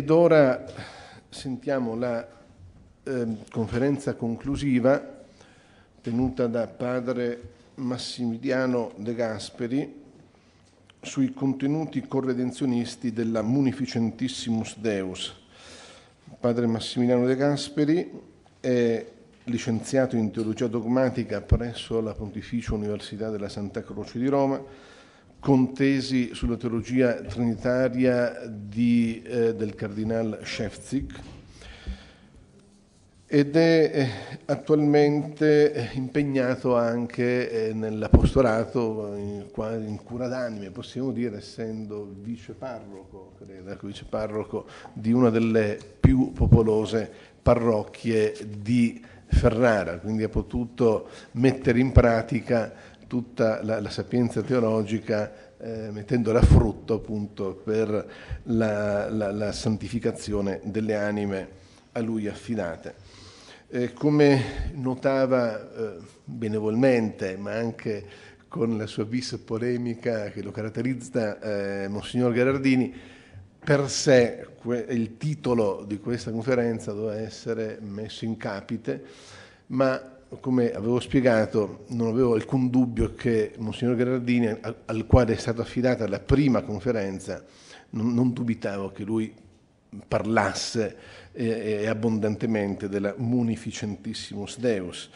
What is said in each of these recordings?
Ed ora sentiamo la eh, conferenza conclusiva tenuta da padre Massimiliano De Gasperi sui contenuti corredenzionisti della Munificentissimus Deus. Padre Massimiliano De Gasperi è licenziato in teologia dogmatica presso la Pontificia Università della Santa Croce di Roma, contesi sulla teologia trinitaria di, eh, del cardinale Shevzik ed è eh, attualmente impegnato anche eh, nell'apostolato in, cura d'anime, possiamo dire, essendo viceparroco, credo, ecco, viceparroco di una delle più popolose parrocchie di Ferrara, quindi ha potuto mettere in pratica tutta la, la sapienza teologica eh, mettendola a frutto appunto per la, la, la santificazione delle anime a lui affidate. Eh, come notava eh, benevolmente, ma anche con la sua vis polemica che lo caratterizza eh, Monsignor Gherardini, per sé que- il titolo di questa conferenza doveva essere messo in capite, ma come avevo spiegato, non avevo alcun dubbio che Monsignor Gherardini, al quale è stata affidata la prima conferenza, non, non dubitavo che lui parlasse eh, eh abbondantemente della munificentissimus Deus.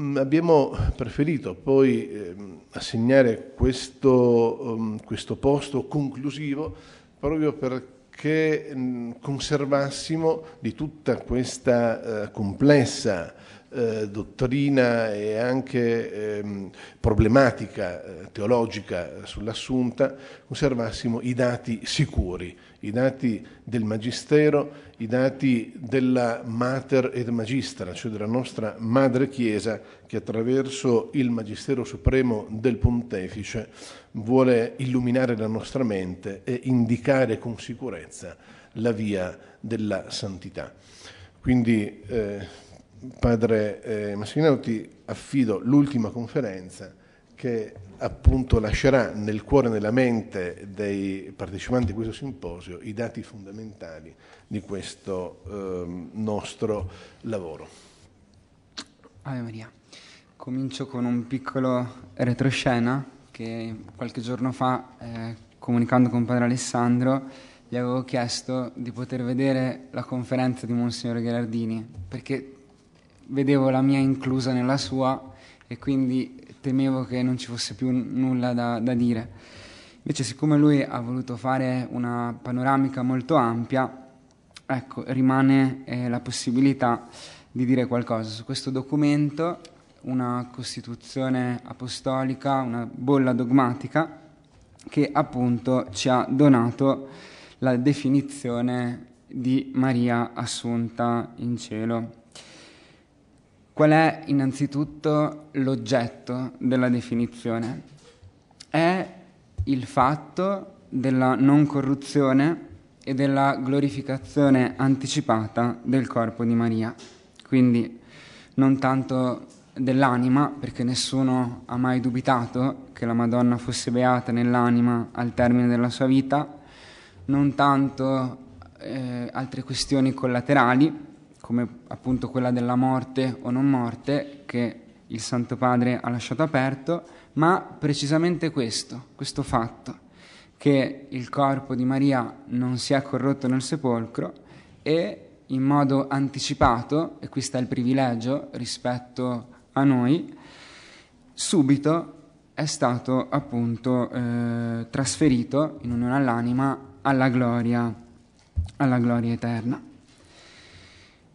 Mm, abbiamo preferito poi eh, assegnare questo, um, questo, posto conclusivo proprio perché mh, mm, conservassimo di tutta questa eh, complessa eh, dottrina e anche ehm, problematica eh, teologica sull'assunta, conservassimo i dati sicuri, i dati del Magistero, i dati della Mater ed Magistra, cioè della nostra Madre Chiesa, che attraverso il Magistero Supremo del Pontefice vuole illuminare la nostra mente e indicare con sicurezza la via della santità. Quindi eh, padre eh, Massimiliano ti affido l'ultima conferenza che appunto lascerà nel cuore e nella mente dei partecipanti a questo simposio i dati fondamentali di questo eh, nostro lavoro. Ave Maria, comincio con un piccolo retroscena che qualche giorno fa, eh, comunicando con padre Alessandro, gli avevo chiesto di poter vedere la conferenza di Monsignor Gherardini, perché vedevo la mia inclusa nella sua e quindi temevo che non ci fosse più nulla da, da dire. Invece siccome lui ha voluto fare una panoramica molto ampia, ecco, rimane eh, la possibilità di dire qualcosa su questo documento, una Costituzione apostolica, una bolla dogmatica che appunto ci ha donato la definizione di Maria assunta in cielo. Qual è innanzitutto l'oggetto della definizione? È il fatto della non corruzione e della glorificazione anticipata del corpo di Maria. Quindi non tanto dell'anima, perché nessuno ha mai dubitato che la Madonna fosse beata nell'anima al termine della sua vita, non tanto eh, altre questioni collaterali, come appunto quella della morte o non morte che il Santo Padre ha lasciato aperto, ma precisamente questo, questo fatto, che il corpo di Maria non si è corrotto nel sepolcro e in modo anticipato, e qui sta il privilegio rispetto a noi, subito è stato appunto eh, trasferito in unione all'anima alla gloria, alla gloria eterna.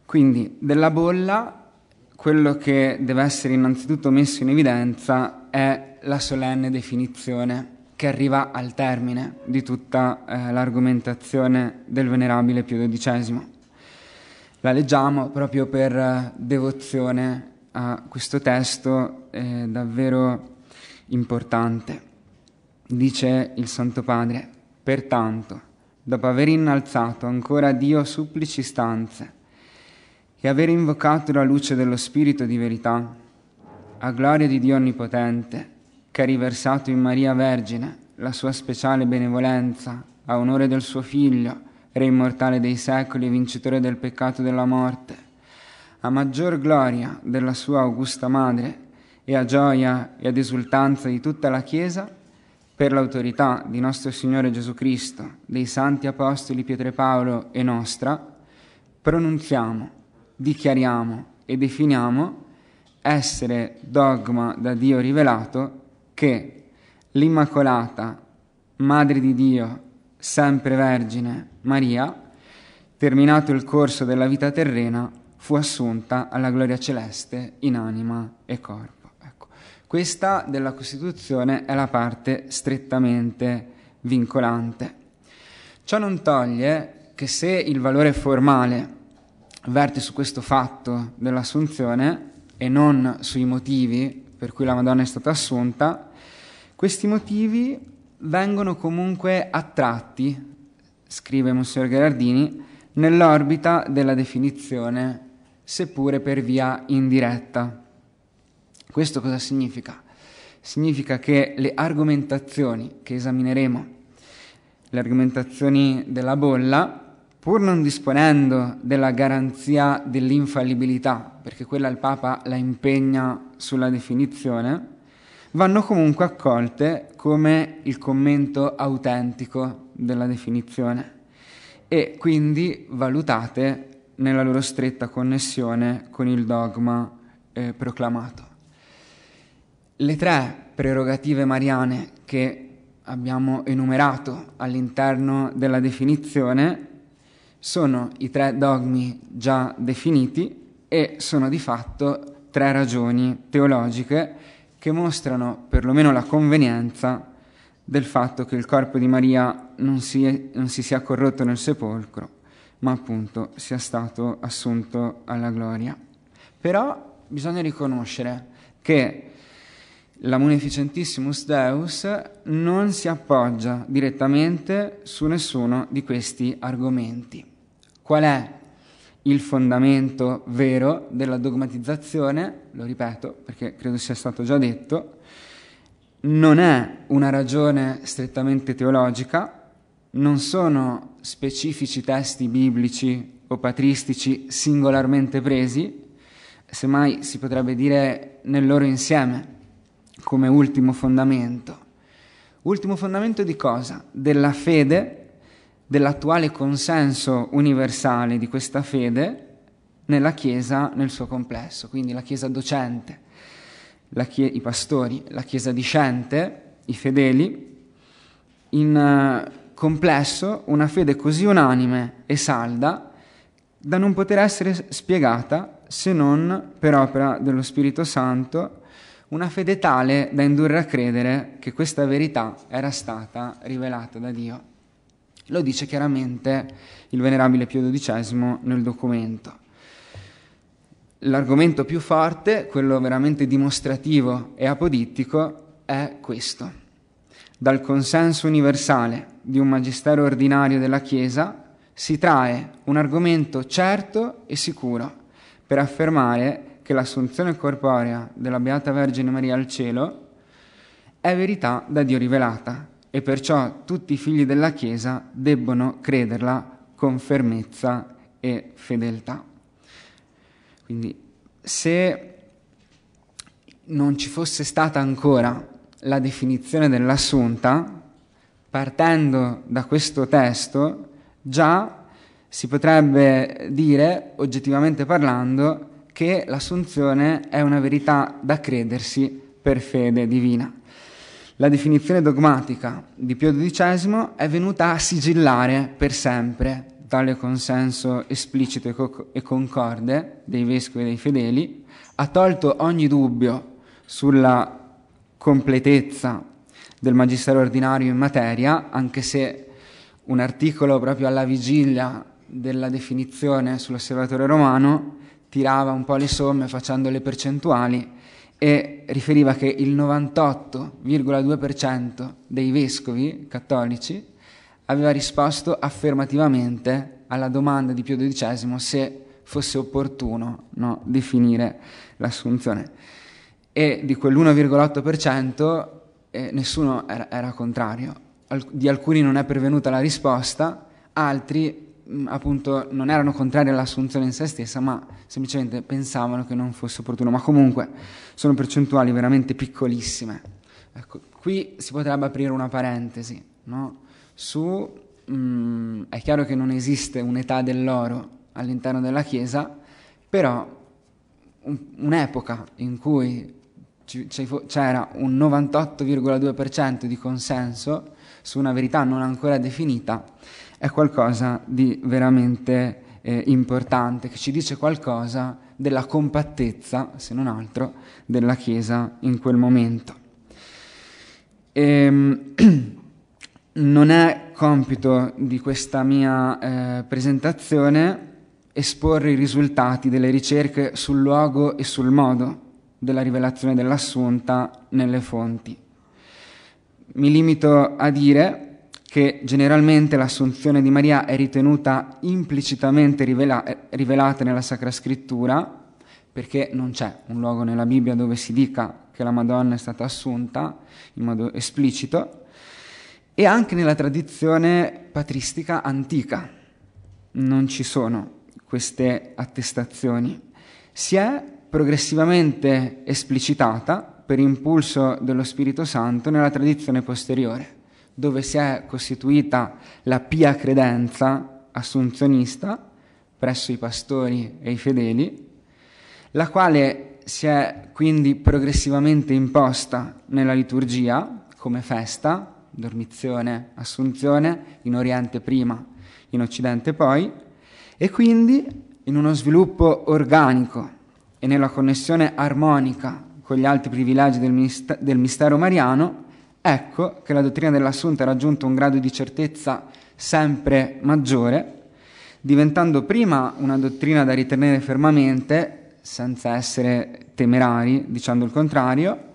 Quindi della bolla quello che deve essere innanzitutto messo in evidenza è la solenne definizione che arriva al termine di tutta eh, l'argomentazione del venerabile Pio XII. La leggiamo proprio per eh, devozione a questo testo eh, davvero importante. Dice il Santo Padre, pertanto, dopo aver innalzato ancora Dio supplici stanze, che aver invocato la luce dello Spirito di verità, a gloria di Dio Onnipotente, che ha riversato in Maria Vergine la sua speciale benevolenza, a onore del suo Figlio, Re immortale dei secoli e vincitore del peccato e della morte, a maggior gloria della sua augusta Madre e a gioia e ad esultanza di tutta la Chiesa, per l'autorità di nostro Signore Gesù Cristo, dei Santi Apostoli Pietro e Paolo e nostra, pronunziamo dichiariamo e definiamo essere dogma da Dio rivelato che l'Immacolata, Madre di Dio, sempre Vergine Maria, terminato il corso della vita terrena, fu assunta alla gloria celeste in anima e corpo. Ecco. Questa della Costituzione è la parte strettamente vincolante. Ciò non toglie che se il valore formale verte su questo fatto dell'assunzione e non sui motivi per cui la Madonna è stata assunta, questi motivi vengono comunque attratti, scrive Monsignor Gherardini, nell'orbita della definizione, seppure per via indiretta. Questo cosa significa? Significa che le argomentazioni che esamineremo, le argomentazioni della bolla, pur non disponendo della garanzia dell'infallibilità, perché quella il Papa la impegna sulla definizione, vanno comunque accolte come il commento autentico della definizione e quindi valutate nella loro stretta connessione con il dogma eh, proclamato. Le tre prerogative mariane che abbiamo enumerato all'interno della definizione sono i tre dogmi già definiti e sono di fatto tre ragioni teologiche che mostrano perlomeno la convenienza del fatto che il corpo di Maria non si, non si sia corrotto nel sepolcro, ma appunto sia stato assunto alla gloria. Però bisogna riconoscere che la Munificentissimus Deus non si appoggia direttamente su nessuno di questi argomenti. Qual è il fondamento vero della dogmatizzazione? Lo ripeto perché credo sia stato già detto. Non è una ragione strettamente teologica, non sono specifici testi biblici o patristici singolarmente presi, semmai si potrebbe dire nel loro insieme, come ultimo fondamento. Ultimo fondamento di cosa? Della fede dell'attuale consenso universale di questa fede nella Chiesa nel suo complesso, quindi la Chiesa docente, la chie- i pastori, la Chiesa discente, i fedeli, in eh, complesso una fede così unanime e salda da non poter essere spiegata se non per opera dello Spirito Santo, una fede tale da indurre a credere che questa verità era stata rivelata da Dio. Lo dice chiaramente il venerabile Pio XII nel documento. L'argomento più forte, quello veramente dimostrativo e apodittico, è questo. Dal consenso universale di un magistero ordinario della Chiesa si trae un argomento certo e sicuro per affermare che l'assunzione corporea della Beata Vergine Maria al cielo è verità da Dio rivelata, e perciò tutti i figli della Chiesa debbono crederla con fermezza e fedeltà. Quindi se non ci fosse stata ancora la definizione dell'assunta, partendo da questo testo, già si potrebbe dire, oggettivamente parlando, che l'assunzione è una verità da credersi per fede divina la definizione dogmatica di Pio XII è venuta a sigillare per sempre tale consenso esplicito e, co- e concorde dei vescovi e dei fedeli, ha tolto ogni dubbio sulla completezza del magistero ordinario in materia, anche se un articolo proprio alla vigilia della definizione sull'osservatore romano tirava un po' le somme facendo le percentuali e riferiva che il 98,2% dei vescovi cattolici aveva risposto affermativamente alla domanda di Pio XII se fosse opportuno no, definire l'assunzione e di quell'1,8% eh, nessuno era, era contrario, Al- di alcuni non è pervenuta la risposta, altri Mm, appunto non erano contrari all'assunzione in se stessa, ma semplicemente pensavano che non fosse opportuno. Ma comunque sono percentuali veramente piccolissime. Ecco, qui si potrebbe aprire una parentesi, no? Su, mh, mm, è chiaro che non esiste un'età dell'oro all'interno della Chiesa, però un, un'epoca in cui c'era un 98,2% di consenso su una verità non ancora definita è qualcosa di veramente eh, importante, che ci dice qualcosa della compattezza, se non altro, della Chiesa in quel momento. E, ehm, non è compito di questa mia eh, presentazione esporre i risultati delle ricerche sul luogo e sul modo della rivelazione dell'assunta nelle fonti. Mi limito a dire che generalmente l'assunzione di Maria è ritenuta implicitamente rivela- rivelata nella Sacra Scrittura, perché non c'è un luogo nella Bibbia dove si dica che la Madonna è stata assunta in modo esplicito, e anche nella tradizione patristica antica non ci sono queste attestazioni. Si è progressivamente esplicitata per impulso dello Spirito Santo nella tradizione posteriore dove si è costituita la pia credenza assunzionista presso i pastori e i fedeli, la quale si è quindi progressivamente imposta nella liturgia come festa, dormizione, assunzione, in Oriente prima, in Occidente poi, e quindi in uno sviluppo organico e nella connessione armonica con gli altri privilegi del, mistero mariano, ecco che la dottrina dell'assunto ha raggiunto un grado di certezza sempre maggiore, diventando prima una dottrina da ritenere fermamente, senza essere temerari, dicendo il contrario,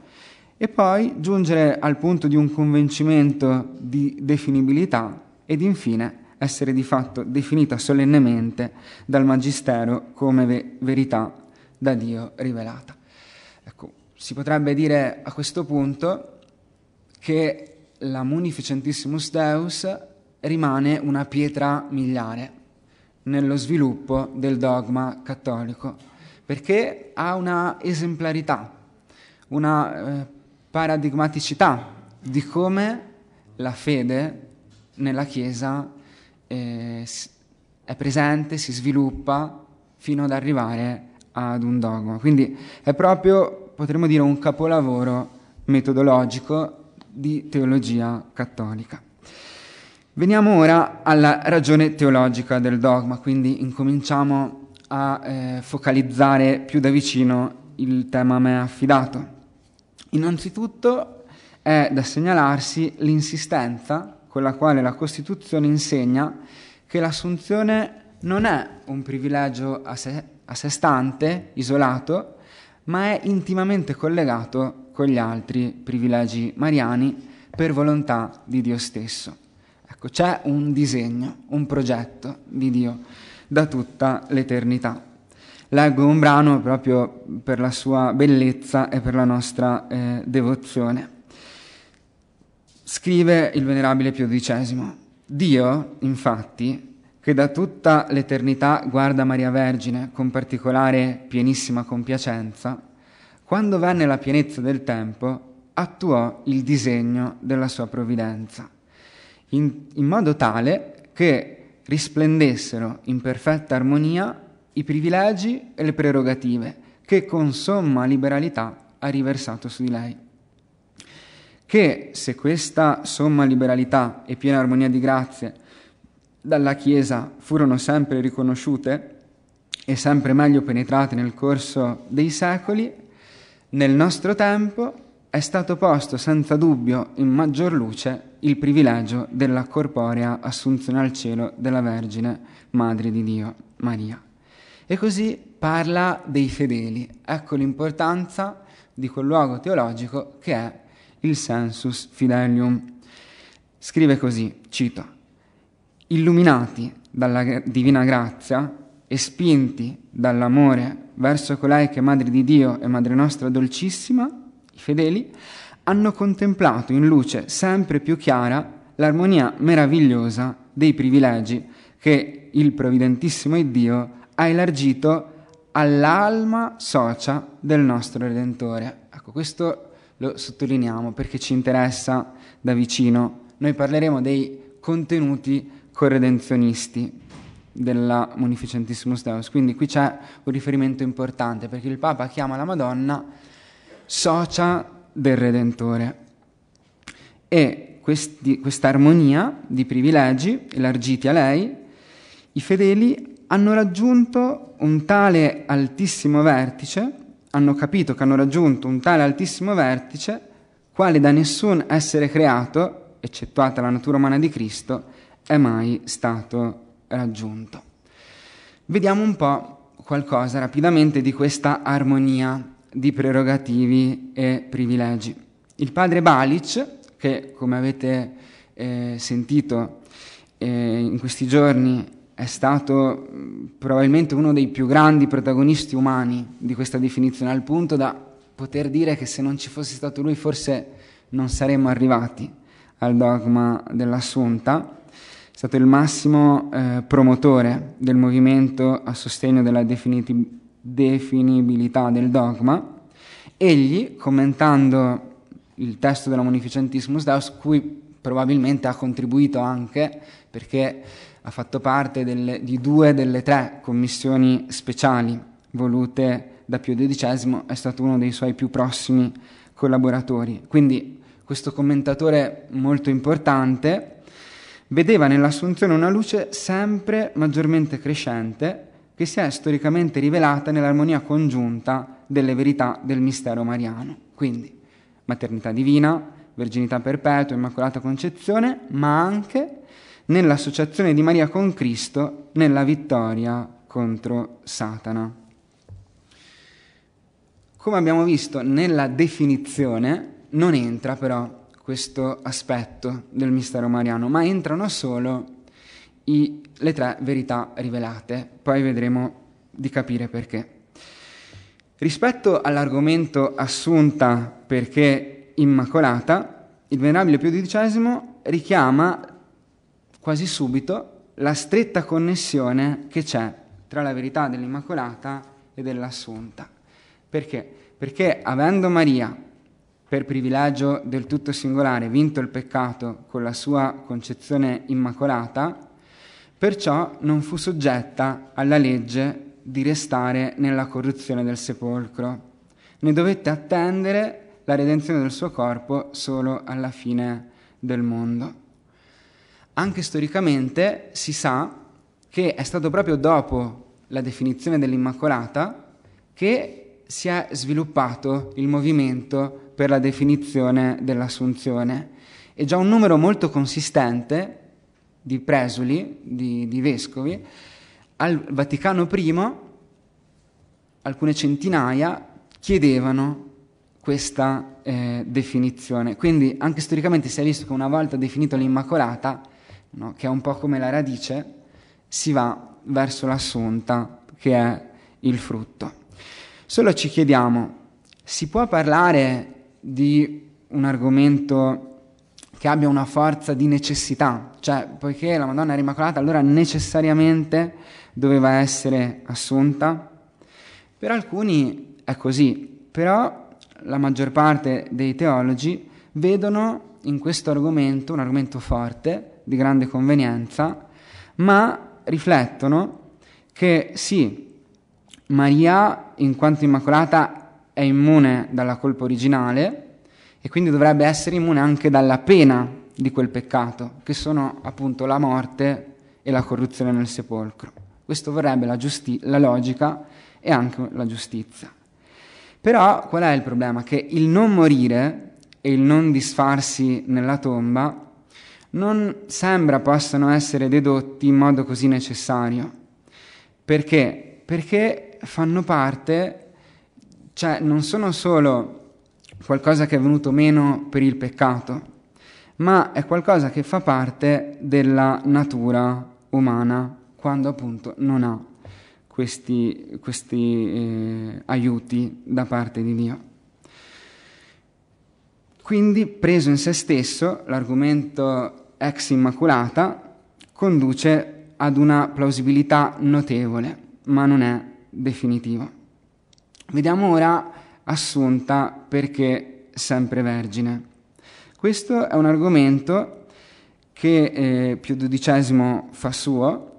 e poi giungere al punto di un convincimento di definibilità ed infine essere di fatto definita solennemente dal Magistero come ve- verità da Dio rivelata. Ecco, si potrebbe dire a questo punto che la Munificentissimus Deus rimane una pietra miliare nello sviluppo del dogma cattolico, perché ha una esemplarità, una eh, paradigmaticità di come la fede nella Chiesa eh, è presente, si sviluppa fino ad arrivare ad un dogma. Quindi è proprio, potremmo dire, un capolavoro metodologico di teologia cattolica. Veniamo ora alla ragione teologica del dogma, quindi incominciamo a eh, focalizzare più da vicino il tema a me affidato. Innanzitutto è da segnalarsi l'insistenza con la quale la Costituzione insegna che l'assunzione non è un privilegio a sé, a sé stante, isolato, ma è intimamente collegato con gli altri privilegi mariani per volontà di Dio stesso. Ecco, c'è un disegno, un progetto di Dio da tutta l'eternità. Leggo un brano proprio per la sua bellezza e per la nostra eh, devozione. Scrive il venerabile Pio XII. Dio, infatti, che da tutta l'eternità guarda Maria Vergine con particolare pienissima compiacenza, quando venne la pienezza del tempo, attuò il disegno della sua provvidenza, in, in modo tale che risplendessero in perfetta armonia i privilegi e le prerogative che con somma liberalità ha riversato su di lei. Che se questa somma liberalità e piena armonia di grazie dalla Chiesa furono sempre riconosciute e sempre meglio penetrate nel corso dei secoli, nel nostro tempo è stato posto senza dubbio in maggior luce il privilegio della corporea assunzione al cielo della Vergine, Madre di Dio, Maria. E così parla dei fedeli. Ecco l'importanza di quel luogo teologico che è il sensus fidelium. Scrive così, cito, illuminati dalla divina grazia e spinti dall'amore verso colei che è madre di Dio e madre nostra dolcissima, i fedeli, hanno contemplato in luce sempre più chiara l'armonia meravigliosa dei privilegi che il provvidentissimo Dio ha elargito all'alma socia del nostro Redentore. Ecco, questo lo sottolineiamo perché ci interessa da vicino. Noi parleremo dei contenuti corredenzionisti della Munificentissimo Deus. Quindi qui c'è un riferimento importante perché il Papa chiama la Madonna socia del Redentore e questa armonia di privilegi elargiti a lei, i fedeli hanno raggiunto un tale altissimo vertice, hanno capito che hanno raggiunto un tale altissimo vertice quale da nessun essere creato, eccettuata la natura umana di Cristo, è mai stato raggiunto. Vediamo un po' qualcosa rapidamente di questa armonia di prerogativi e privilegi. Il padre Balic, che come avete eh, sentito eh, in questi giorni è stato mm, probabilmente uno dei più grandi protagonisti umani di questa definizione, al punto da poter dire che se non ci fosse stato lui forse non saremmo arrivati al dogma dell'assunta è stato il massimo eh, promotore del movimento a sostegno della definiti- definibilità del dogma, egli, commentando il testo della Munificentismus Deus, cui probabilmente ha contribuito anche perché ha fatto parte delle, di due delle tre commissioni speciali volute da Pio XII, è stato uno dei suoi più prossimi collaboratori. Quindi questo commentatore molto importante vedeva nell'assunzione una luce sempre maggiormente crescente che si è storicamente rivelata nell'armonia congiunta delle verità del mistero mariano. Quindi maternità divina, verginità perpetua, immacolata concezione, ma anche nell'associazione di Maria con Cristo nella vittoria contro Satana. Come abbiamo visto nella definizione non entra però questo aspetto del mistero mariano, ma entrano solo i, le tre verità rivelate, poi vedremo di capire perché. Rispetto all'argomento assunta perché immacolata, il Venerabile Pio XII richiama quasi subito la stretta connessione che c'è tra la verità dell'Immacolata e dell'Assunta. Perché? Perché avendo Maria per privilegio del tutto singolare, vinto il peccato con la sua concezione immacolata, perciò non fu soggetta alla legge di restare nella corruzione del sepolcro. Ne dovette attendere la redenzione del suo corpo solo alla fine del mondo. Anche storicamente si sa che è stato proprio dopo la definizione dell'Immacolata che si è sviluppato il movimento per la definizione dell'assunzione e già un numero molto consistente di presuli, di, di vescovi, al Vaticano I, alcune centinaia, chiedevano questa eh, definizione. Quindi anche storicamente si è visto che una volta definito l'Immacolata, no, che è un po' come la radice, si va verso l'assunta, che è il frutto. Solo ci chiediamo, si può parlare di un argomento che abbia una forza di necessità, cioè poiché la Madonna era immacolata allora necessariamente doveva essere assunta. Per alcuni è così, però la maggior parte dei teologi vedono in questo argomento un argomento forte, di grande convenienza, ma riflettono che sì, Maria in quanto immacolata è immune dalla colpa originale e quindi dovrebbe essere immune anche dalla pena di quel peccato, che sono appunto la morte e la corruzione nel sepolcro. Questo vorrebbe la, giusti- la logica e anche la giustizia. Però qual è il problema? Che il non morire e il non disfarsi nella tomba non sembra possano essere dedotti in modo così necessario. Perché? Perché fanno parte cioè non sono solo qualcosa che è venuto meno per il peccato, ma è qualcosa che fa parte della natura umana quando appunto non ha questi, questi eh, aiuti da parte di Dio. Quindi, preso in se stesso, l'argomento ex immacolata conduce ad una plausibilità notevole, ma non è definitivo. Vediamo ora Assunta perché sempre vergine. Questo è un argomento che eh, Pio XII fa suo,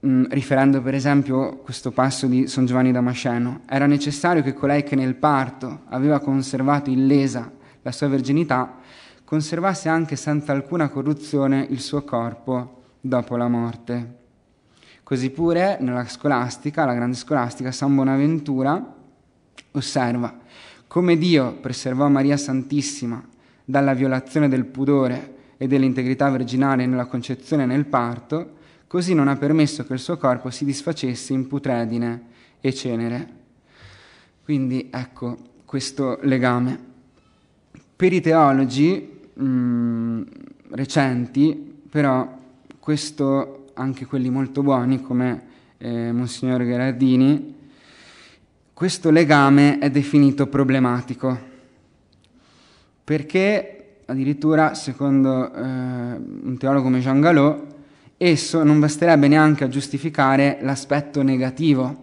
mh, mm, riferendo per esempio questo passo di San Giovanni Damasceno. Era necessario che colei che nel parto aveva conservato illesa la sua verginità, conservasse anche senza alcuna corruzione il suo corpo dopo la morte. Così pure nella scolastica, la grande scolastica, San Bonaventura osserva come Dio preservò Maria Santissima dalla violazione del pudore e dell'integrità virginale nella concezione e nel parto, così non ha permesso che il suo corpo si disfacesse in putredine e cenere. Quindi ecco questo legame. Per i teologi mh, mm, recenti, però, questo anche quelli molto buoni come eh, Monsignor Gherardini, questo legame è definito problematico, perché addirittura, secondo eh, un teologo come Jean Galot, esso non basterebbe neanche a giustificare l'aspetto negativo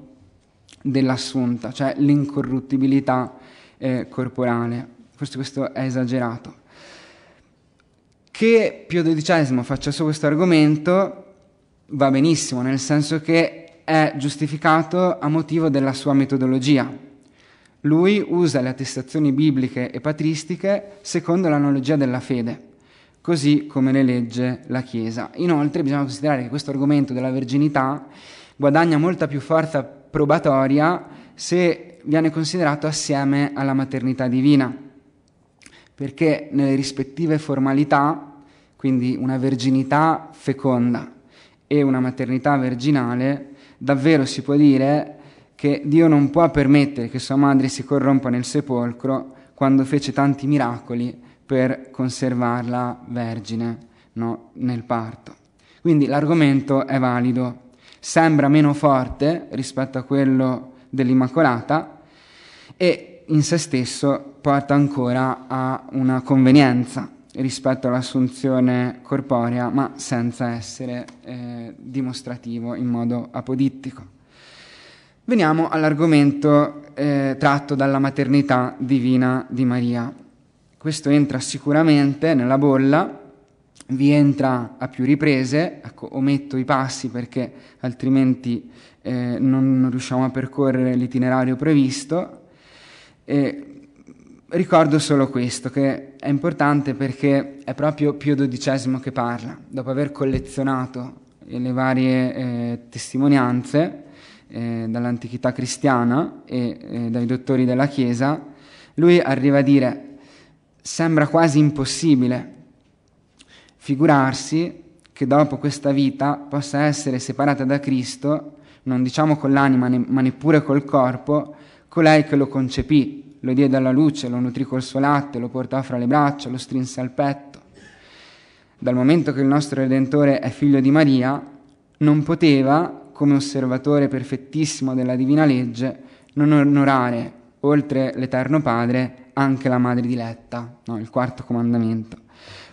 dell'assunta, cioè l'incorruttibilità eh, corporale. Forse questo è esagerato. Che Pio XII faccia su questo argomento va benissimo, nel senso che è giustificato a motivo della sua metodologia. Lui usa le attestazioni bibliche e patristiche secondo l'analogia della fede, così come le legge la Chiesa. Inoltre bisogna considerare che questo argomento della verginità guadagna molta più forza probatoria se viene considerato assieme alla maternità divina, perché nelle rispettive formalità, quindi una verginità feconda e una maternità virginale, davvero si può dire che Dio non può permettere che sua madre si corrompa nel sepolcro quando fece tanti miracoli per conservarla vergine no, nel parto. Quindi l'argomento è valido, sembra meno forte rispetto a quello dell'Immacolata e in se stesso porta ancora a una convenienza rispetto all'assunzione corporea, ma senza essere eh, dimostrativo in modo apodittico. Veniamo all'argomento eh, tratto dalla maternità divina di Maria. Questo entra sicuramente nella bolla, vi entra a più riprese, ecco, ometto i passi perché altrimenti eh, non, riusciamo a percorrere l'itinerario previsto, eh, ricordo solo questo, che è importante perché è proprio Pio XII che parla, dopo aver collezionato le varie eh, testimonianze eh, dall'antichità cristiana e eh, dai dottori della Chiesa, lui arriva a dire sembra quasi impossibile figurarsi che dopo questa vita possa essere separata da Cristo, non diciamo con l'anima ne- ma neppure col corpo, colei che lo concepì lo diede alla luce, lo nutrì col suo latte, lo portò fra le braccia, lo strinse al petto. Dal momento che il nostro Redentore è figlio di Maria, non poteva, come osservatore perfettissimo della divina legge, non onorare, oltre l'Eterno Padre, anche la madre diletta, no? il quarto comandamento.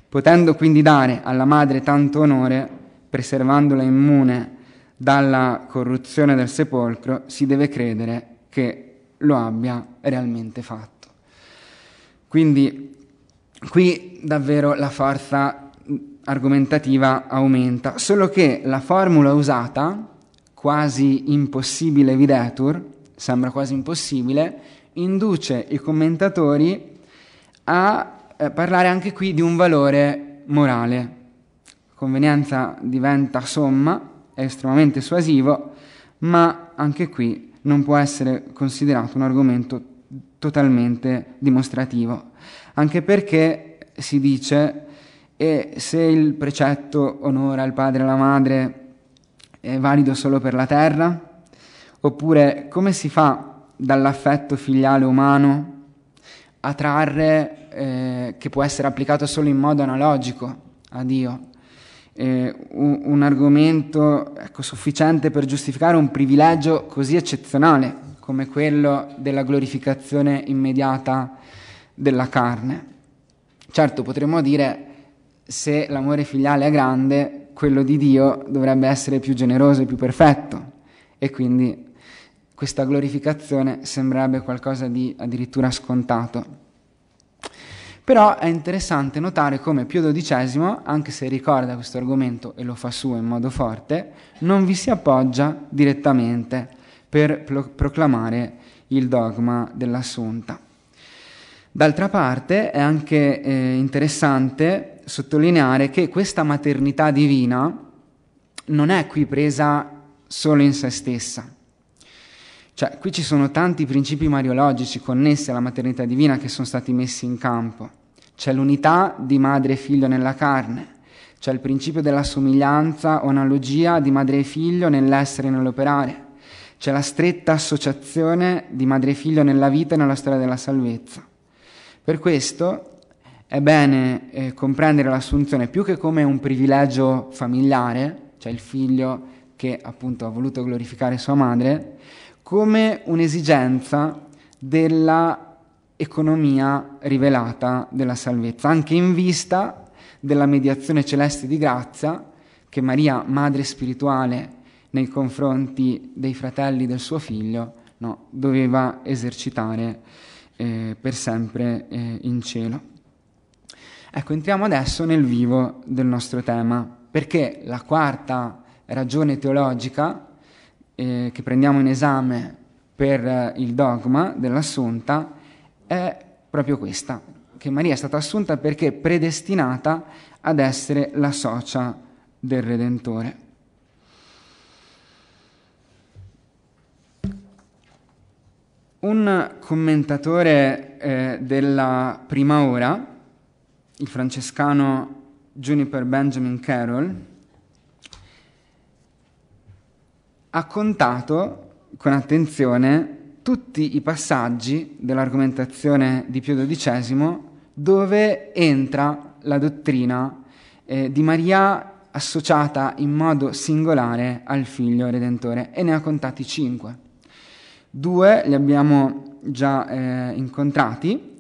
Potendo quindi dare alla madre tanto onore, preservandola immune dalla corruzione del sepolcro, si deve credere che lo abbia realmente fatto. Quindi qui davvero la forza argomentativa aumenta, solo che la formula usata, quasi impossibile videtur, sembra quasi impossibile, induce i commentatori a eh, parlare anche qui di un valore morale. Convenienza diventa somma, è estremamente suasivo, ma anche qui non può essere considerato un argomento totalmente dimostrativo, anche perché si dice e se il precetto onora il padre e la madre è valido solo per la terra? Oppure come si fa dall'affetto filiale umano a trarre eh, che può essere applicato solo in modo analogico a Dio? eh, un, un, argomento ecco, sufficiente per giustificare un privilegio così eccezionale come quello della glorificazione immediata della carne. Certo, potremmo dire se l'amore filiale è grande, quello di Dio dovrebbe essere più generoso e più perfetto e quindi questa glorificazione sembrerebbe qualcosa di addirittura scontato. Però è interessante notare come Pio XII, anche se ricorda questo argomento e lo fa suo in modo forte, non vi si appoggia direttamente per pro- proclamare il dogma dell'assunta. D'altra parte è anche eh, interessante sottolineare che questa maternità divina non è qui presa solo in se stessa. Cioè, qui ci sono tanti principi mariologici connessi alla maternità divina che sono stati messi in campo. C'è l'unità di madre e figlio nella carne, c'è il principio della somiglianza o analogia di madre e figlio nell'essere e nell'operare, c'è la stretta associazione di madre e figlio nella vita e nella storia della salvezza. Per questo è bene eh, comprendere l'assunzione più che come un privilegio familiare, cioè il figlio che appunto ha voluto glorificare sua madre, come un'esigenza della economia rivelata della salvezza, anche in vista della mediazione celeste di grazia che Maria, madre spirituale nei confronti dei fratelli del suo figlio, no, doveva esercitare eh, per sempre eh, in cielo. Ecco, entriamo adesso nel vivo del nostro tema, perché la quarta ragione teologica eh, che prendiamo in esame per eh, il dogma dell'assunta è è proprio questa, che Maria è stata assunta perché predestinata ad essere la socia del Redentore. Un commentatore eh, della prima ora, il francescano Juniper Benjamin Carroll, ha contato con attenzione tutti i passaggi dell'argomentazione di Pio XII dove entra la dottrina eh, di Maria associata in modo singolare al figlio redentore e ne ha contati cinque. Due li abbiamo già eh, incontrati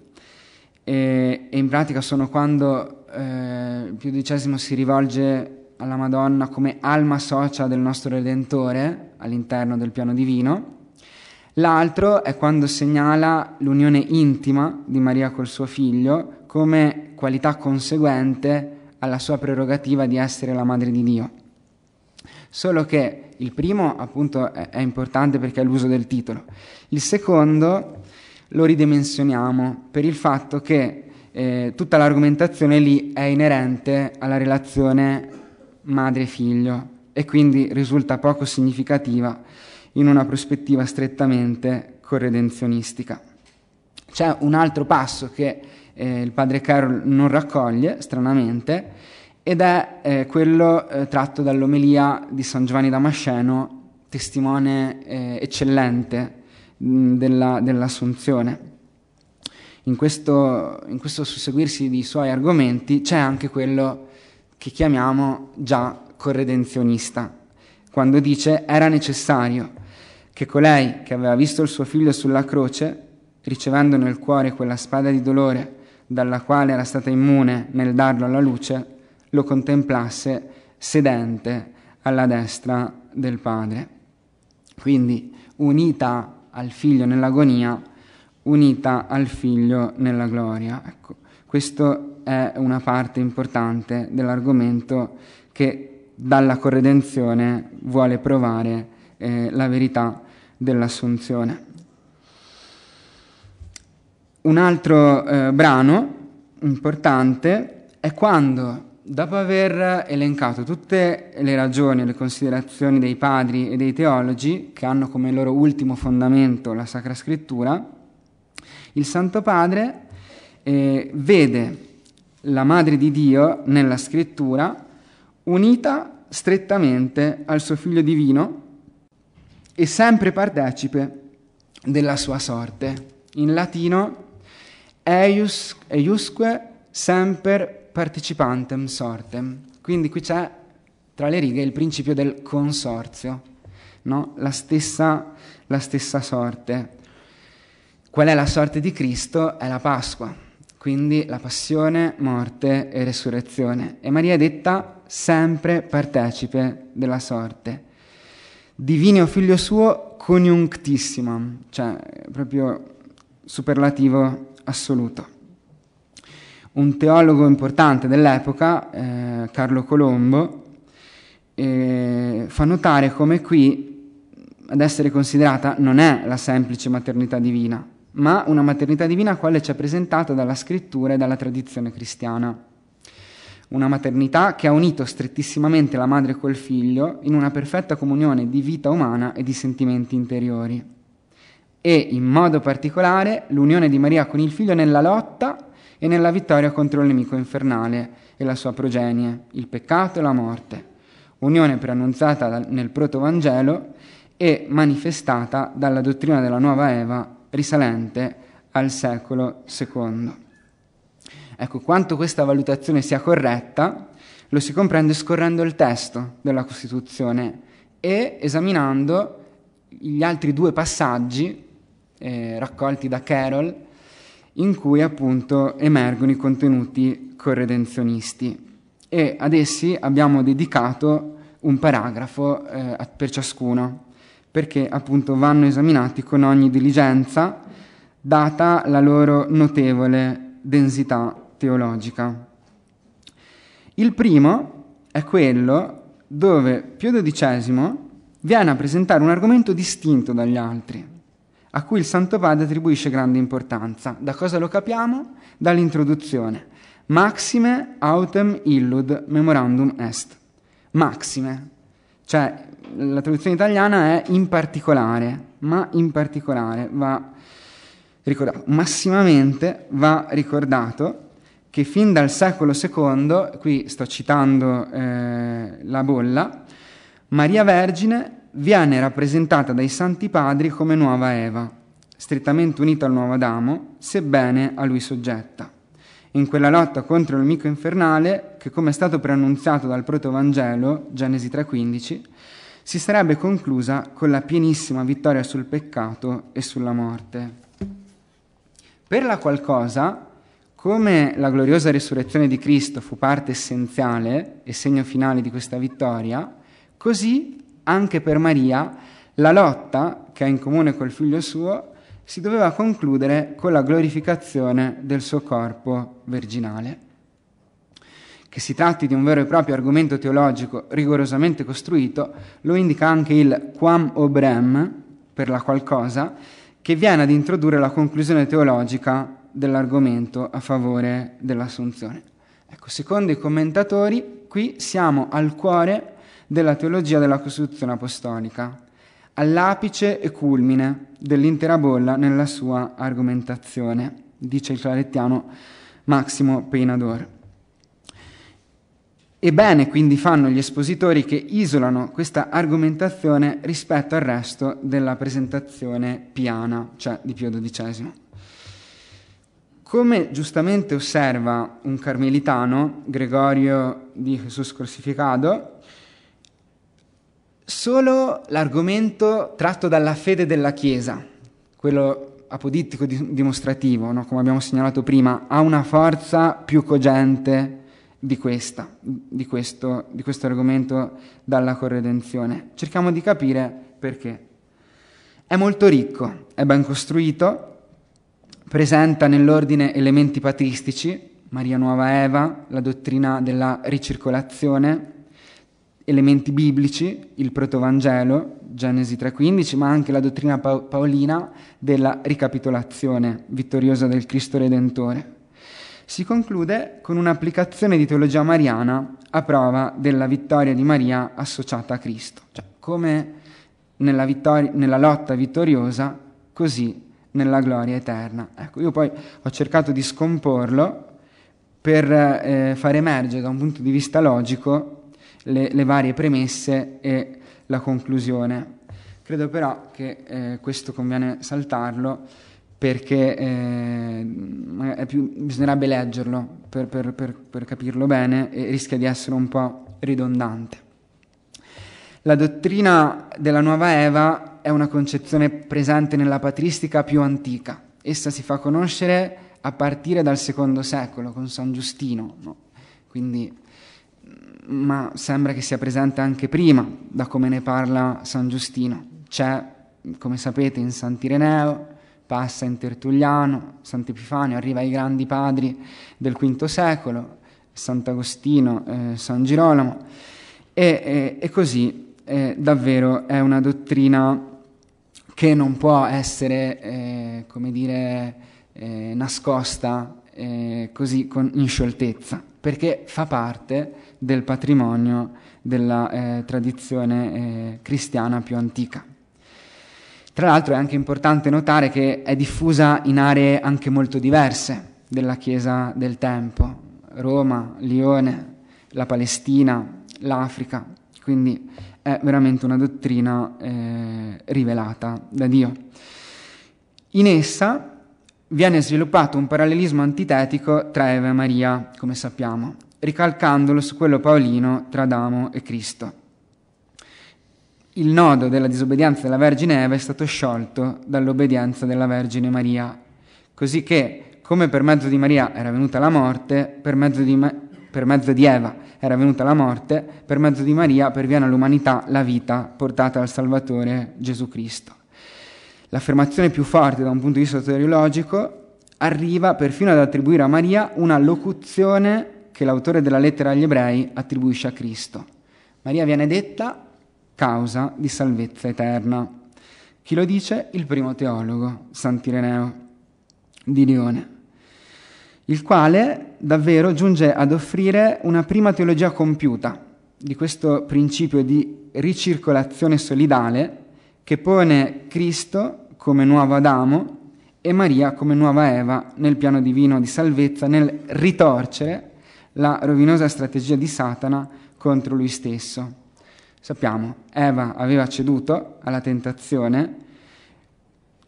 e, e, in pratica sono quando eh, Pio XII si rivolge alla Madonna come alma socia del nostro Redentore all'interno del piano divino L'altro è quando segnala l'unione intima di Maria col suo figlio come qualità conseguente alla sua prerogativa di essere la madre di Dio. Solo che il primo appunto è, importante perché è l'uso del titolo. Il secondo lo ridimensioniamo per il fatto che eh, tutta l'argomentazione lì è inerente alla relazione madre-figlio e quindi risulta poco significativa in una prospettiva strettamente corredenzionistica. C'è un altro passo che eh, il padre Carol non raccoglie, stranamente, ed è eh, quello eh, tratto dall'omelia di San Giovanni Damasceno, testimone eh, eccellente mh, mm, della, dell'Assunzione. In questo, in questo susseguirsi di suoi argomenti c'è anche quello che chiamiamo già corredenzionista, quando dice era necessario che colei che aveva visto il suo figlio sulla croce, ricevendo nel cuore quella spada di dolore dalla quale era stata immune nel darlo alla luce, lo contemplasse sedente alla destra del Padre. Quindi unita al figlio nell'agonia, unita al figlio nella gloria. Ecco, questa è una parte importante dell'argomento che dalla corredenzione vuole provare eh, la verità dell'Assunzione. Un altro eh, brano importante è quando, dopo aver elencato tutte le ragioni e le considerazioni dei padri e dei teologi, che hanno come loro ultimo fondamento la Sacra Scrittura, il Santo Padre eh, vede la Madre di Dio nella Scrittura unita strettamente al suo Figlio Divino e sempre partecipe della sua sorte. In latino, eius, eiusque semper participantem sortem. Quindi qui c'è tra le righe il principio del consorzio, no? la, stessa, la stessa sorte. Qual è la sorte di Cristo? È la Pasqua, quindi la passione, morte e resurrezione. E Maria è detta sempre partecipe della sorte divino figlio suo coniunctissima, cioè eh, proprio superlativo assoluto. Un teologo importante dell'epoca, eh, Carlo Colombo, eh, fa notare come qui ad essere considerata non è la semplice maternità divina, ma una maternità divina quale ci è presentata dalla scrittura e dalla tradizione cristiana una maternità che ha unito strettissimamente la madre col figlio in una perfetta comunione di vita umana e di sentimenti interiori. E in modo particolare l'unione di Maria con il figlio nella lotta e nella vittoria contro il nemico infernale e la sua progenie, il peccato e la morte. Unione preannunziata nel protovangelo e manifestata dalla dottrina della nuova Eva risalente al secolo secondo. Ecco, quanto questa valutazione sia corretta lo si comprende scorrendo il testo della Costituzione e esaminando gli altri due passaggi eh, raccolti da Carroll in cui appunto emergono i contenuti corredenzionisti e ad essi abbiamo dedicato un paragrafo eh, per ciascuno perché appunto vanno esaminati con ogni diligenza data la loro notevole densità teologica. Il primo è quello dove Pio XII viene a presentare un argomento distinto dagli altri, a cui il Santo Padre attribuisce grande importanza. Da cosa lo capiamo? Dall'introduzione. Maxime autem illud memorandum est. Maxime, cioè la traduzione italiana è in particolare, ma in particolare va ricordato, massimamente va ricordato che fin dal secolo II, qui sto citando eh, la bolla, Maria Vergine viene rappresentata dai Santi Padri come nuova Eva, strettamente unita al nuovo Adamo, sebbene a lui soggetta. In quella lotta contro il nemico infernale, che come è stato preannunziato dal Protovangelo, Genesi 3,15, si sarebbe conclusa con la pienissima vittoria sul peccato e sulla morte. Per la qualcosa, come la gloriosa risurrezione di Cristo fu parte essenziale e segno finale di questa vittoria, così anche per Maria la lotta che ha in comune col figlio suo si doveva concludere con la glorificazione del suo corpo virginale. Che si tratti di un vero e proprio argomento teologico rigorosamente costruito, lo indica anche il quam obrem, per la qualcosa, che viene ad introdurre la conclusione teologica dell'argomento a favore dell'assunzione. Ecco, secondo i commentatori, qui siamo al cuore della teologia della Costituzione Apostolica, all'apice e culmine dell'intera bolla nella sua argomentazione, dice il clarettiano Massimo Peinador. Ebbene quindi fanno gli espositori che isolano questa argomentazione rispetto al resto della presentazione piana, cioè di Pio XII. Come giustamente osserva un carmelitano, Gregorio di Gesù Crucificato, solo l'argomento tratto dalla fede della Chiesa, quello apodittico dimostrativo, no? come abbiamo segnalato prima, ha una forza più cogente di, questa, di, questo, di questo argomento dalla corredenzione. Cerchiamo di capire perché. È molto ricco, è ben costruito, presenta nell'ordine elementi patristici, Maria Nuova Eva, la dottrina della ricircolazione, elementi biblici, il protovangelo, Genesi 3.15, ma anche la dottrina paolina della ricapitolazione vittoriosa del Cristo Redentore. Si conclude con un'applicazione di teologia mariana a prova della vittoria di Maria associata a Cristo. Cioè, come nella, vittor- nella lotta vittoriosa, così nella gloria eterna. Ecco, io poi ho cercato di scomporlo per eh, far emergere da un punto di vista logico le, le varie premesse e la conclusione. Credo però che eh, questo conviene saltarlo perché eh, più, bisognerebbe leggerlo per, per, per, per capirlo bene e rischia di essere un po' ridondante. La dottrina della nuova Eva è una concezione presente nella patristica più antica. Essa si fa conoscere a partire dal secondo secolo con San Giustino, no? Quindi, mm, ma sembra che sia presente anche prima, da come ne parla San Giustino. C'è, come sapete, in Sant'Ireneo, passa in Tertulliano, Sant'Epifanio, arriva ai grandi padri del V secolo, Sant'Agostino, eh, San Girolamo, e, e, e così eh, davvero è una dottrina che non può essere, eh, come dire, eh, nascosta eh, così con, in scioltezza, perché fa parte del patrimonio della eh, tradizione eh, cristiana più antica. Tra l'altro è anche importante notare che è diffusa in aree anche molto diverse della Chiesa del tempo, Roma, Lione, la Palestina, l'Africa, quindi è veramente una dottrina eh, rivelata da Dio. In essa viene sviluppato un parallelismo antitetico tra Eva e Maria, come sappiamo, ricalcandolo su quello paolino tra Adamo e Cristo. Il nodo della disobbedienza della Vergine Eva è stato sciolto dall'obbedienza della Vergine Maria, così che, come per mezzo di Maria era venuta la morte, per mezzo di, Ma- per mezzo di Eva era venuta la morte, per mezzo di Maria perviene all'umanità la vita portata al Salvatore Gesù Cristo. L'affermazione più forte da un punto di vista teologico arriva perfino ad attribuire a Maria una locuzione che l'autore della lettera agli ebrei attribuisce a Cristo. Maria viene detta causa di salvezza eterna. Chi lo dice? Il primo teologo, Sant'Ireneo di Lione il quale davvero giunge ad offrire una prima teologia compiuta di questo principio di ricircolazione solidale che pone Cristo come nuovo Adamo e Maria come nuova Eva nel piano divino di salvezza nel ritorcere la rovinosa strategia di Satana contro lui stesso. Sappiamo, Eva aveva ceduto alla tentazione,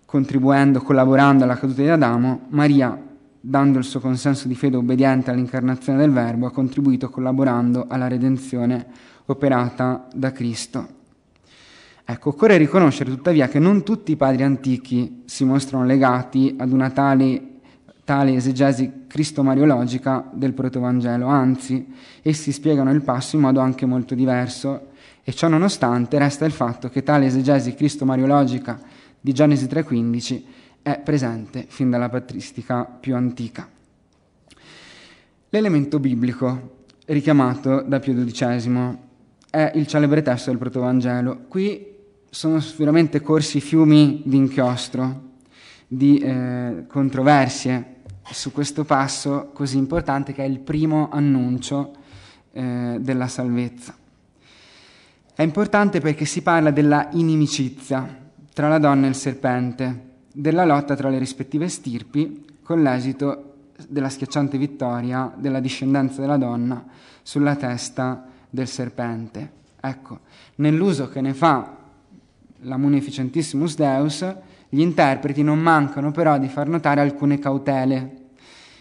contribuendo, collaborando alla caduta di Adamo, Maria dando il suo consenso di fede obbediente all'incarnazione del Verbo, ha contribuito collaborando alla redenzione operata da Cristo. Ecco, occorre riconoscere tuttavia che non tutti i padri antichi si mostrano legati ad una tale, tale esegesi cristomariologica del protovangelo, anzi, essi spiegano il passo in modo anche molto diverso e ciò nonostante resta il fatto che tale esegesi cristomariologica di Genesi 3.15 è presente fin dalla patristica più antica. L'elemento biblico richiamato da Pio XII è il celebre testo del Protovangelo. Qui sono sicuramente corsi fiumi di inchiostro, di eh, controversie su questo passo così importante che è il primo annuncio eh, della salvezza. È importante perché si parla della inimicizia tra la donna e il serpente, della lotta tra le rispettive stirpi, con l'esito della schiacciante vittoria della discendenza della donna sulla testa del serpente. Ecco, nell'uso che ne fa la Munificentissimus Deus, gli interpreti non mancano però di far notare alcune cautele,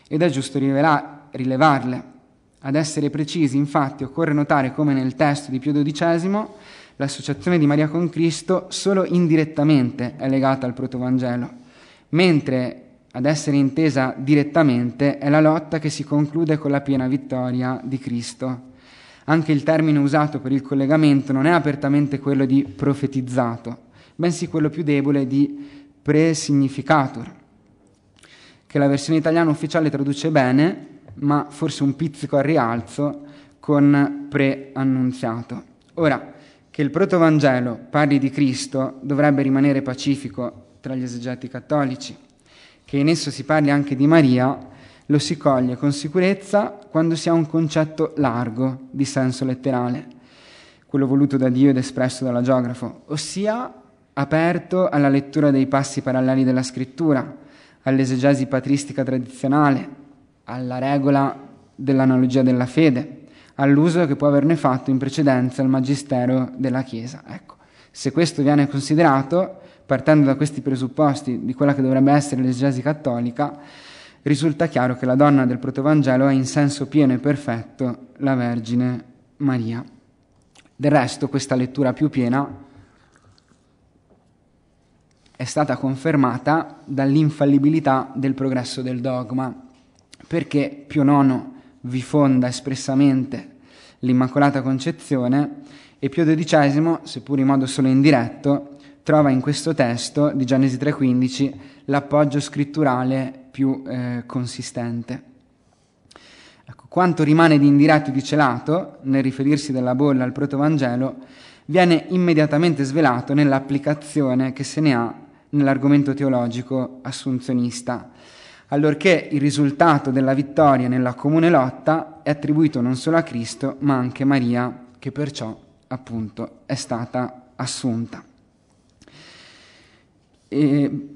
ed è giusto rivela- rilevarle. Ad essere precisi, infatti, occorre notare come nel testo di Pio XII l'associazione di Maria con Cristo solo indirettamente è legata al protovangelo, mentre ad essere intesa direttamente è la lotta che si conclude con la piena vittoria di Cristo. Anche il termine usato per il collegamento non è apertamente quello di profetizzato, bensì quello più debole di presignificator, che la versione italiana ufficiale traduce bene, ma forse un pizzico al rialzo con preannunziato. Ora, che il protovangelo parli di Cristo dovrebbe rimanere pacifico tra gli esegeti cattolici. Che in esso si parli anche di Maria lo si coglie con sicurezza quando si ha un concetto largo di senso letterale, quello voluto da Dio ed espresso dalla geografo, ossia aperto alla lettura dei passi paralleli della scrittura, all'esegesi patristica tradizionale, alla regola dell'analogia della fede all'uso che può averne fatto in precedenza il Magistero della Chiesa. Ecco, se questo viene considerato, partendo da questi presupposti di quella che dovrebbe essere l'esegesi cattolica, risulta chiaro che la donna del protovangelo è in senso pieno e perfetto la Vergine Maria. Del resto questa lettura più piena è stata confermata dall'infallibilità del progresso del dogma, perché Pio IX vi fonda espressamente l'Immacolata Concezione e Pio XII, seppur in modo solo indiretto, trova in questo testo di Genesi 3.15 l'appoggio scritturale più eh, consistente. Ecco, quanto rimane di indiretto e di celato nel riferirsi della bolla al protovangelo viene immediatamente svelato nell'applicazione che se ne ha nell'argomento teologico assunzionista allorché il risultato della vittoria nella comune lotta è attribuito non solo a Cristo, ma anche a Maria, che perciò appunto è stata assunta. E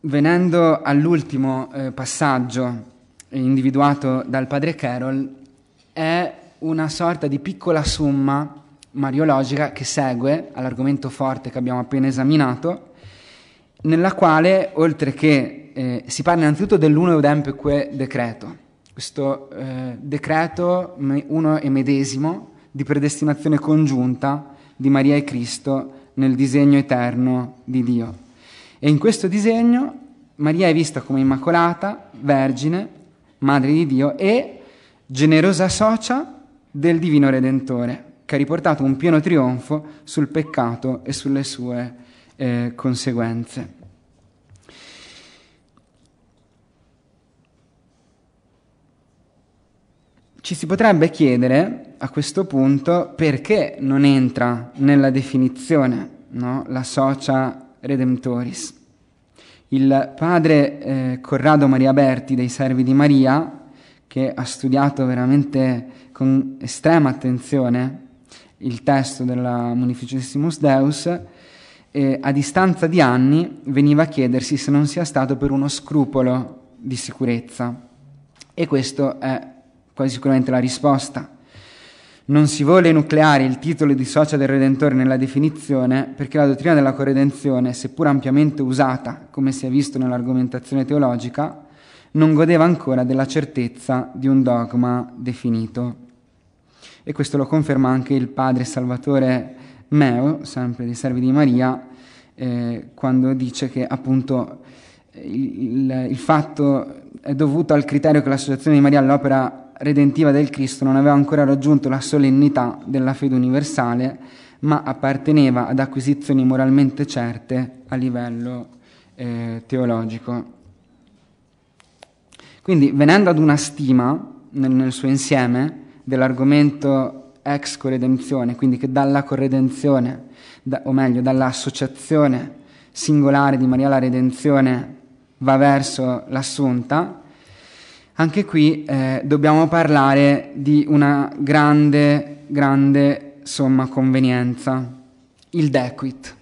venendo all'ultimo eh, passaggio individuato dal padre Carol, è una sorta di piccola somma mariologica che segue all'argomento forte che abbiamo appena esaminato nella quale, oltre che eh, si parla innanzitutto dell'uno udempeque decreto, questo eh, decreto uno e medesimo di predestinazione congiunta di Maria e Cristo nel disegno eterno di Dio. E in questo disegno Maria è vista come immacolata, vergine, madre di Dio e generosa socia del divino Redentore, che ha riportato un pieno trionfo sul peccato e sulle sue eh, conseguenze. Ci si potrebbe chiedere a questo punto perché non entra nella definizione no? la socia redemptoris. Il padre eh, Corrado Maria Berti dei Servi di Maria, che ha studiato veramente con estrema attenzione il testo della Munificentissimus Deus, eh, a distanza di anni veniva a chiedersi se non sia stato per uno scrupolo di sicurezza. E questa è quasi sicuramente la risposta. Non si vuole nucleare il titolo di socio del Redentore nella definizione perché la dottrina della corredenzione, seppur ampiamente usata, come si è visto nell'argomentazione teologica, non godeva ancora della certezza di un dogma definito. E questo lo conferma anche il padre Salvatore Meo, sempre dei Servi di Maria, eh, quando dice che appunto il, il, fatto è dovuto al criterio che l'associazione di Maria all'opera redentiva del Cristo non aveva ancora raggiunto la solennità della fede universale, ma apparteneva ad acquisizioni moralmente certe a livello eh, teologico. Quindi venendo ad una stima nel, nel suo insieme dell'argomento ex corredenzione, quindi che dalla corredenzione, da, o meglio dall'associazione singolare di Maria la redenzione va verso l'assunta, anche qui eh, dobbiamo parlare di una grande, grande somma convenienza, il dequit.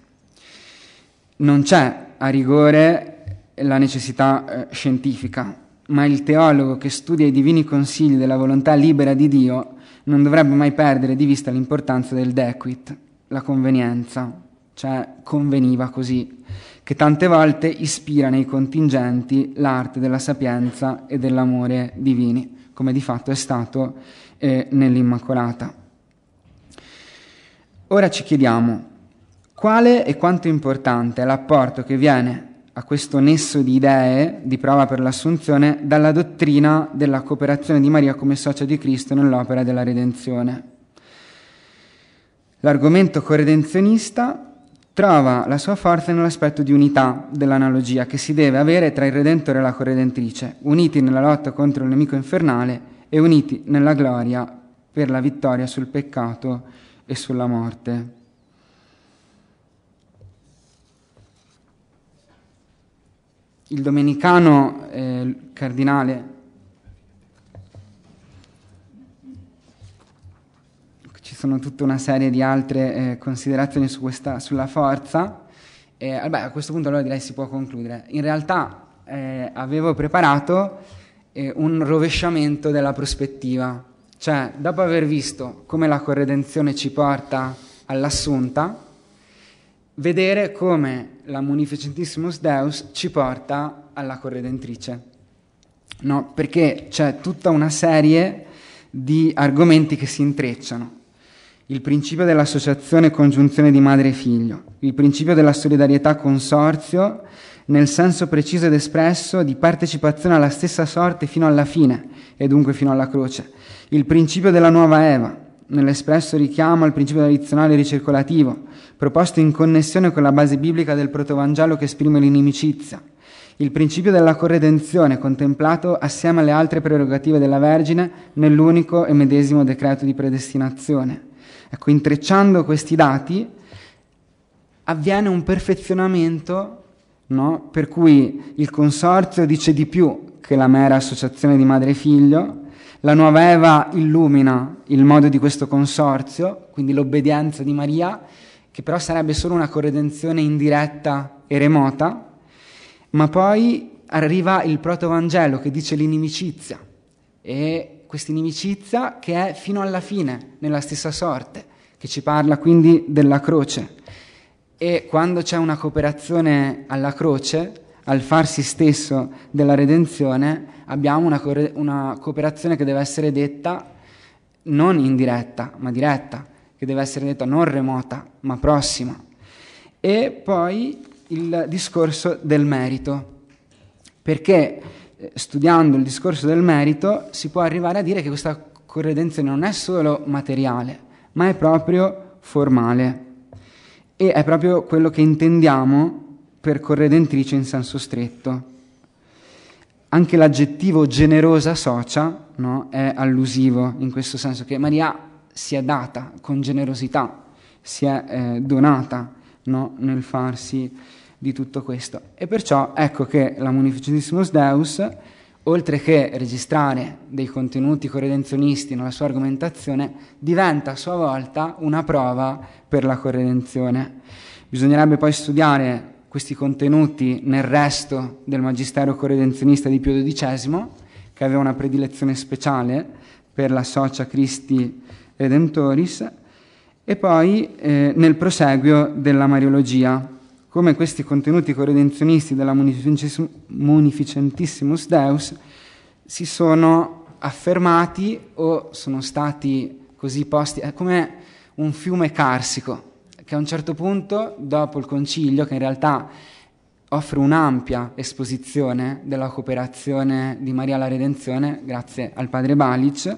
Non c'è a rigore la necessità eh, scientifica, ma il teologo che studia i divini consigli della volontà libera di Dio non dovrebbe mai perdere di vista l'importanza del dequit, la convenienza, cioè conveniva così, che tante volte ispira nei contingenti l'arte della sapienza e dell'amore divini, come di fatto è stato eh, nell'Immacolata. Ora ci chiediamo quale e quanto importante è l'apporto che viene a questo nesso di idee di prova per l'assunzione dalla dottrina della cooperazione di Maria come socio di Cristo nell'opera della redenzione. L'argomento corredenzionista trova la sua forza nell'aspetto di unità dell'analogia che si deve avere tra il Redentore e la corredentrice, uniti nella lotta contro il nemico infernale e uniti nella gloria per la vittoria sul peccato e sulla morte. il domenicano eh, cardinale ci sono tutta una serie di altre eh, considerazioni su questa, sulla forza eh, beh, a questo punto allora direi si può concludere in realtà eh, avevo preparato eh, un rovesciamento della prospettiva cioè dopo aver visto come la corredenzione ci porta all'assunta vedere come la Munificentissimus Deus ci porta alla corredentrice. No? Perché c'è tutta una serie di argomenti che si intrecciano. Il principio dell'associazione e congiunzione di madre e figlio, il principio della solidarietà consorzio nel senso preciso ed espresso di partecipazione alla stessa sorte fino alla fine e dunque fino alla croce, il principio della nuova Eva, nell'espresso richiamo al principio tradizionale ricircolativo, proposto in connessione con la base biblica del Protovangelo che esprime l'inimicizia. Il principio della corredenzione contemplato assieme alle altre prerogative della Vergine nell'unico e medesimo decreto di predestinazione. Ecco, intrecciando questi dati avviene un perfezionamento no? per cui il consorzio dice di più che la mera associazione di madre e figlio, la nuova Eva illumina il modo di questo consorzio, quindi l'obbedienza di Maria, che però sarebbe solo una corredenzione indiretta e remota, ma poi arriva il protovangelo che dice l'inimicizia e questa inimicizia che è fino alla fine nella stessa sorte, che ci parla quindi della croce. E quando c'è una cooperazione alla croce, al farsi stesso della redenzione, abbiamo una, co- una cooperazione che deve essere detta non indiretta, ma diretta che deve essere detta non remota, ma prossima. E poi il discorso del merito, perché eh, studiando il discorso del merito si può arrivare a dire che questa corredenza non è solo materiale, ma è proprio formale e è proprio quello che intendiamo per corredentrice in senso stretto. Anche l'aggettivo generosa socia no, è allusivo in questo senso che Maria si è data con generosità, si è eh, donata no, nel farsi di tutto questo. E perciò ecco che la Munificentissimus Deus, oltre che registrare dei contenuti corredenzionisti nella sua argomentazione, diventa a sua volta una prova per la corredenzione. Bisognerebbe poi studiare questi contenuti nel resto del magistero corredenzionista di Pio XII, che aveva una predilezione speciale per la socia Cristi Redemptoris, e poi eh, nel proseguio della Mariologia, come questi contenuti corredenzionisti della Munificentissimus Deus si sono affermati o sono stati così posti, è come un fiume carsico che a un certo punto, dopo il concilio, che in realtà offre un'ampia esposizione della cooperazione di Maria alla Redenzione, grazie al padre Balic,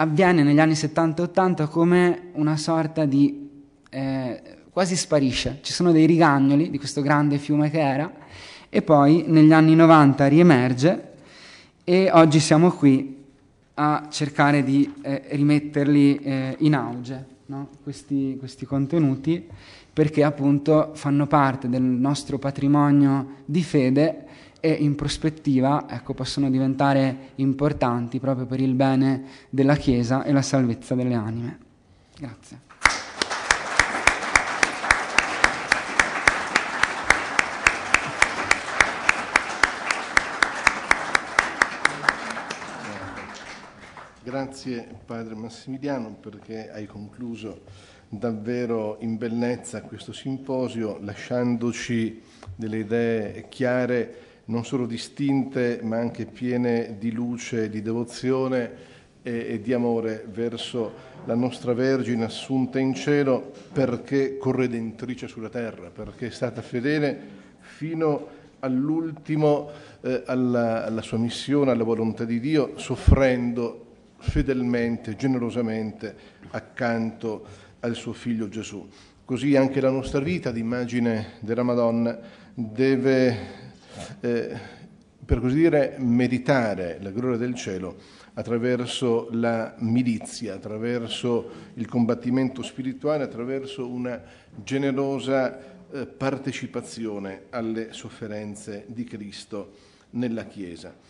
avviene negli anni 70 80 come una sorta di... Eh, quasi sparisce, ci sono dei rigagnoli di questo grande fiume che era e poi negli anni 90 riemerge e oggi siamo qui a cercare di eh, rimetterli eh, in auge, no? questi, questi contenuti, perché appunto fanno parte del nostro patrimonio di fede e in prospettiva ecco, possono diventare importanti proprio per il bene della Chiesa e la salvezza delle anime. Grazie. Grazie Padre Massimiliano perché hai concluso davvero in bellezza questo simposio lasciandoci delle idee chiare non solo distinte ma anche piene di luce, di devozione e, e di amore verso la nostra Vergine assunta in cielo perché corredentrice sulla terra, perché è stata fedele fino all'ultimo eh, alla, alla sua missione, alla volontà di Dio, soffrendo fedelmente, generosamente accanto al suo figlio Gesù. Così anche la nostra vita, d'immagine della Madonna, deve eh, per così dire, meritare la gloria del cielo attraverso la milizia, attraverso il combattimento spirituale, attraverso una generosa eh, partecipazione alle sofferenze di Cristo nella Chiesa.